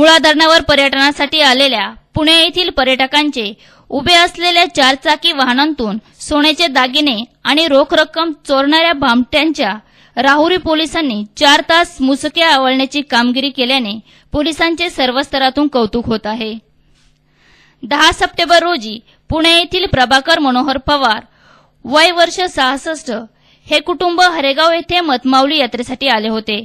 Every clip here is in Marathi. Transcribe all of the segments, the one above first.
मुळा धरणावर पर्यटनासाठी आलेल्या पुणे येथील पर्यटकांचे उभे असलेल्या चारचाकी वाहनांतून सोन्याचे दागिने आणि रोख रक्कम चोरणाऱ्या भामट्यांच्या राहुरी पोलिसांनी चार तास मुसक्या आवळण्याची कामगिरी केल्याने पोलिसांचे सर्व स्तरातून कौतुक होत आहे दहा सप्टेंबर रोजी पुणे येथील प्रभाकर मनोहर पवार वय वर्ष सहासष्ट हे कुटुंब हरेगाव येथे मतमावली यात्रेसाठी आले होते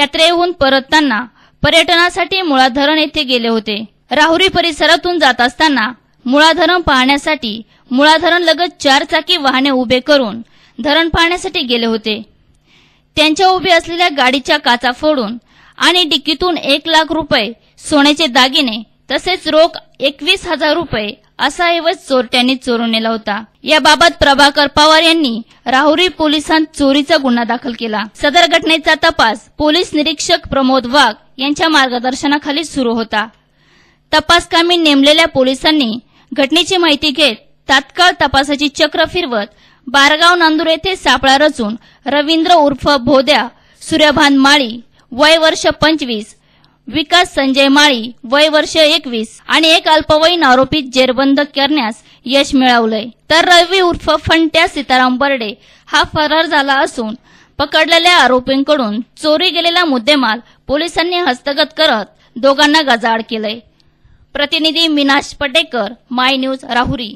यात्रेहून परतताना पर्यटनासाठी मुळा धरण येथे गेले होते राहुरी परिसरातून जात असताना मुळा धरण पाहण्यासाठी मुळा धरण लगत चार चाकी वाहने उभे करून धरण पाहण्यासाठी गेले होते त्यांच्या उभे असलेल्या गाडीच्या काचा फोडून आणि डिक्कीतून एक लाख रुपये सोन्याचे दागिने तसेच रोख एकवीस हजार रुपये असा ऐवज चोरट्यांनी चोरून नेला होता याबाबत प्रभाकर पवार यांनी राहुरी पोलिसांत चोरीचा गुन्हा दाखल केला सदर घटनेचा तपास पोलीस निरीक्षक प्रमोद वाघ यांच्या मार्गदर्शनाखाली सुरू होता तपासकामी नेमलेल्या पोलिसांनी घटनेची माहिती घेत तात्काळ तपासाची चक्र फिरवत बारगाव नांदूर येथे सापळा रचून रवींद्र उर्फ भोद्या सूर्यभान माळी वय वर्ष पंचवीस विकास संजय माळी वय वर्ष एकवीस आणि एक अल्पवयीन आरोपी जेरबंद करण्यास यश मिळवलंय तर रवी उर्फ फंट्या सीताराम बर्डे हा फरार झाला असून पकडलेल्या आरोपींकडून चोरी गेलेला मुद्देमाल पोलिसांनी हस्तगत करत दोघांना गजाआड केलंय प्रतिनिधी मिनाश पटेकर माय न्यूज राहुरी